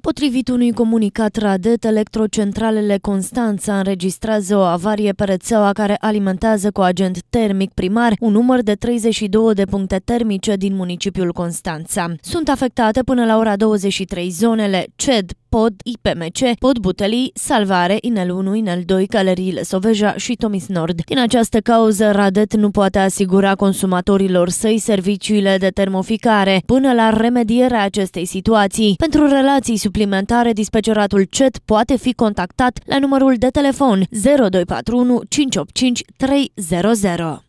Potrivit unui comunicat Radet, electrocentralele Constanța înregistrează o avarie pe rețeaua care alimentează cu agent termic primar un număr de 32 de puncte termice din municipiul Constanța. Sunt afectate până la ora 23 zonele CED, Pod, IPMC, Pod Butelii, Salvare, Inel 1, Inel 2, Galeriile Soveja și Tomis Nord. Din această cauză, Radet nu poate asigura consumatorilor săi serviciile de termoficare până la remedierea acestei situații. Pentru relații suplimentare, dispeceratul CET poate fi contactat la numărul de telefon 0241 585 300.